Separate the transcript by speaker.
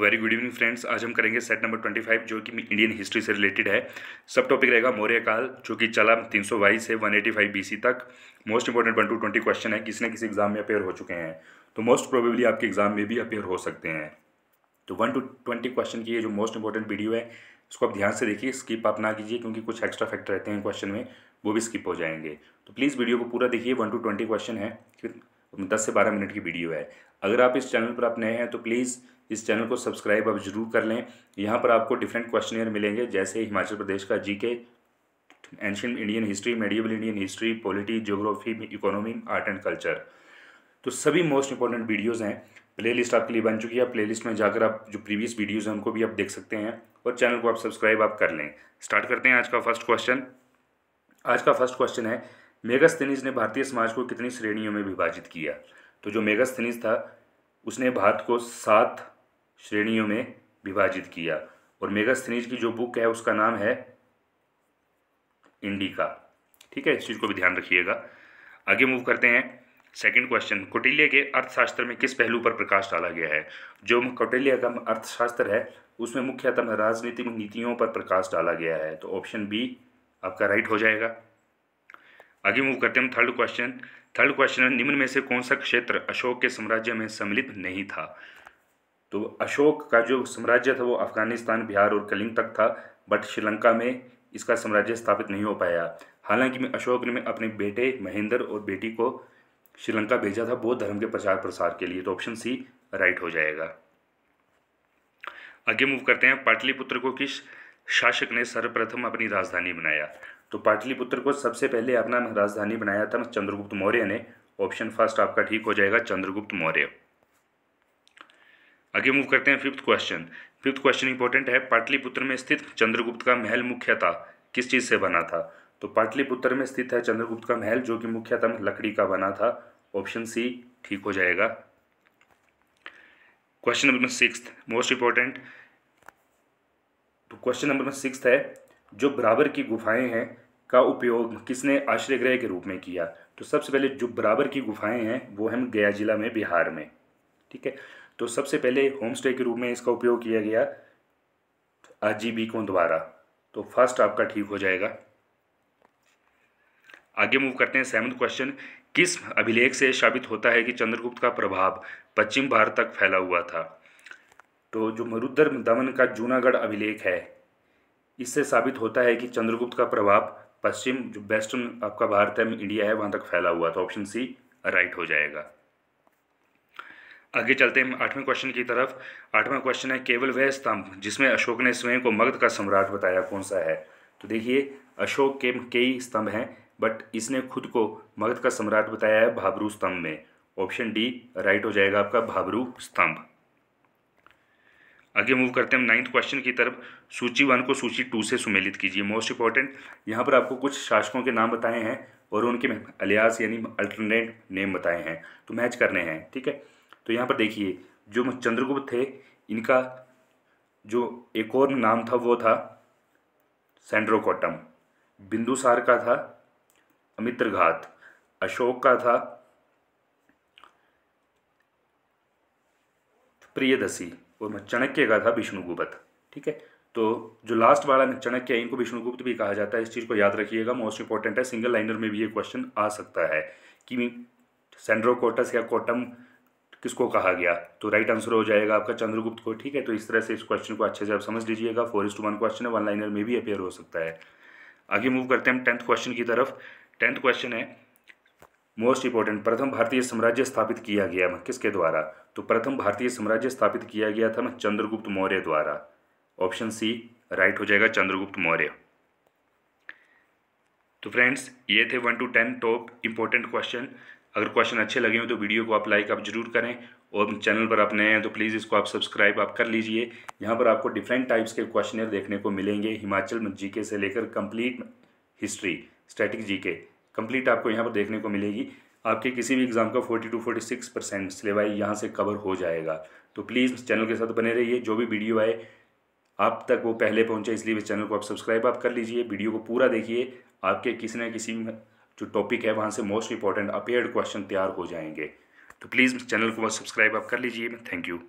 Speaker 1: very good evening friends आज हम करेंगे सेट नंबर ट्वेंटी फाइव जो कि इंडियन हिस्ट्री से रिलेटेड है सब टॉपिक रहेगा मौर्य काल जो कि चला तीन सौ बाईस से one eighty five B C तक most important one to twenty question है किसी किसी एग्जाम में अपेयर हो चुके हैं तो मोस्ट प्रोबेबली आपके एग्जाम में भी अपेयर हो सकते हैं तो वन टू ट्वेंटी क्वेश्चन की ये जो मोस्ट इंपॉर्टेंट वीडियो है उसको आप ध्यान से देखिए स्किप आप ना कीजिए क्योंकि कुछ एक्स्ट्रा फैक्टर रहते हैं क्वेश्चन में वो भी स्किप हो जाएंगे तो प्लीज़ वीडियो को पूरा देखिए वन टू ट्वेंटी क्वेश्चन है दस से बारह मिनट की वीडियो है अगर आप इस चैनल पर आप नए हैं तो प्लीज़ इस चैनल को सब्सक्राइब आप जरूर कर लें यहाँ पर आपको डिफरेंट क्वेश्चनियर मिलेंगे जैसे हिमाचल प्रदेश का GK ancient Indian history medieval Indian history polity geography economy art and culture तो सभी मोस्ट इंपॉर्टेंट वीडियोज़ हैं प्लेलिस्ट आपके लिए बन चुकी है प्लेलिस्ट में जाकर आप जो प्रीवियस वीडियोज़ हैं उनको भी आप देख सकते हैं और चैनल को आप सब्सक्राइब आप कर लें स्टार्ट करते हैं आज का फर्स्ट क्वेश्चन आज का फर्स्ट क्वेश्चन है मेगास्थनीज ने भारतीय समाज को कितनी श्रेणियों में विभाजित किया तो जो मेगास्थनीज था उसने भारत को सात श्रेणियों में विभाजित किया और मेगास्थनीज की जो बुक है उसका नाम है इंडिका ठीक है इस चीज़ को भी ध्यान रखिएगा आगे मूव करते हैं सेकंड क्वेश्चन कौटिल्य के अर्थशास्त्र में किस पहलू पर प्रकाश डाला गया है जो कौटिल्य का अर्थशास्त्र है उसमें मुख्यतः राजनीतिक नीतियों पर प्रकाश डाला गया है तो ऑप्शन बी आपका राइट हो जाएगा आगे मूव करते हैं हम थर्ड क्वेश्चन थर्ड क्वेश्चन है निम्न में से कौन सा क्षेत्र अशोक के साम्राज्य में सम्मिलित नहीं था तो अशोक का जो साम्राज्य था वो अफगानिस्तान बिहार और कलिंग तक था बट श्रीलंका में इसका साम्राज्य स्थापित नहीं हो पाया हालांकि में अशोक ने अपने बेटे महेंद्र और बेटी को श्रीलंका भेजा था बौद्ध धर्म के प्रचार प्रसार के लिए तो ऑप्शन सी राइट हो जाएगा आगे मूव करते हैं पाटलिपुत्र को किस शासक ने सर्वप्रथम अपनी राजधानी बनाया तो पाटलिपुत्र को सबसे पहले अपना राजधानी बनाया था चंद्रगुप्त मौर्य ने ऑप्शन फर्स्ट आपका ठीक हो जाएगा चंद्रगुप्त मौर्य आगे मूव करते हैं fifth question fifth question important है पाटलिपुत्र में स्थित चंद्रगुप्त का महल मुख्यतः किस चीज़ से बना था तो पाटलिपुत्र में स्थित है चंद्रगुप्त का महल जो कि मुख्यतः लकड़ी का बना था ऑप्शन सी ठीक हो जाएगा question number six most important तो क्वेश्चन नंबर सिक्स है जो बराबर की गुफाएं हैं का उपयोग किसने आश्रय गृह के रूप में किया तो सबसे पहले जो बराबर की गुफाएं हैं वो हम गया जिला में बिहार में ठीक है तो सबसे पहले होम स्टे के रूप में इसका उपयोग किया गया आजीबी को द्वारा तो फर्स्ट आपका ठीक हो जाएगा आगे मूव करते हैं सेवन्थ क्वेश्चन किस अभिलेख से साबित होता है कि चंद्रगुप्त का प्रभाव पश्चिम भारत तक फैला हुआ था तो जो मरुद्धर दमन का जूनागढ़ अभिलेख है इससे साबित होता है कि चंद्रगुप्त का प्रभाव पश्चिम जो वेस्टर्न आपका भारत है इंडिया है वहाँ तक फैला हुआ तो ऑप्शन सी राइट हो जाएगा आगे चलते हैं आठवें क्वेश्चन की तरफ आठवां क्वेश्चन है केवल वह स्तंभ जिसमें अशोक ने स्वयं को मगध का सम्राट बताया कौन सा है तो देखिए अशोक के कई स्तंभ हैं बट इसने खुद को मगध का सम्राट बताया है भाबरू स्तंभ में ऑप्शन डी राइट हो जाएगा आपका भाबरू स्तंभ आगे मूव करते हैं हम नाइन्थ क्वेश्चन की तरफ सूची वन को सूची टू से सुमेलित कीजिए मोस्ट इंपॉर्टेंट यहाँ पर आपको कुछ शासकों के नाम बताए हैं और उनके अलियास यानी अल्टरनेट नेम बताए हैं तो मैच करने हैं ठीक है तो यहाँ पर देखिए जो चंद्रगुप्त थे इनका जो एक और नाम था वो था सेंड्रोकोटम बिंदुसार का था अमित्रघात अशोक का था प्रियदसी और चाणक्य का था विष्णुगुप्त ठीक है तो जो लास्ट वाला चाणक्य इनको विष्णुगुप्त भी कहा जाता है इस चीज़ को याद रखिएगा मोस्ट इंपॉर्टेंट है सिंगल लाइनर में भी ये क्वेश्चन आ सकता है कि सेंड्रोकोटस या कोटम किसको कहा गया तो राइट आंसर हो जाएगा आपका चंद्रगुप्त को ठीक है तो इस तरह से इस क्वेश्चन को अच्छे से आप समझ लीजिएगा four is to one question है वन लाइनर में भी अपेयर हो सकता है आगे मूव करते हैं हम टेंथ क्वेश्चन की तरफ टेंथ क्वेश्चन है मोस्ट इंपॉर्टेंट प्रथम भारतीय साम्राज्य स्थापित किया गया किसके द्वारा तो प्रथम भारतीय साम्राज्य स्थापित किया गया था चंद्रगुप्त मौर्य द्वारा ऑप्शन सी राइट हो जाएगा चंद्रगुप्त मौर्य तो फ्रेंड्स ये थे one to ten top important question अगर क्वेश्चन अच्छे लगे हो तो वीडियो को आप लाइक आप जरूर करें और चैनल पर आप नए हैं तो प्लीज़ इसको आप सब्सक्राइब आप कर लीजिए यहाँ पर आपको डिफरेंट टाइप्स के क्वेश्चनर देखने को मिलेंगे हिमाचल जीके से लेकर complete history static GK complete आपको यहाँ पर देखने को मिलेगी आपके किसी भी एग्ज़ाम का forty two forty six percent syllabi यहाँ से कवर हो जाएगा तो प्लीज़ चैनल के साथ बने रहिए जो भी वीडियो आए आप तक वो पहले पहुँचे इसलिए इस चैनल को आप सब्सक्राइब आप कर लीजिए वीडियो को पूरा देखिए आपके किसी न किसी जो टॉपिक है वहाँ से मोस्ट इंपॉर्टेंट अपेयर्ड क्वेश्चन तैयार हो जाएंगे तो प्लीज़ चैनल को सब्सक्राइब आप कर लीजिए थैंक यू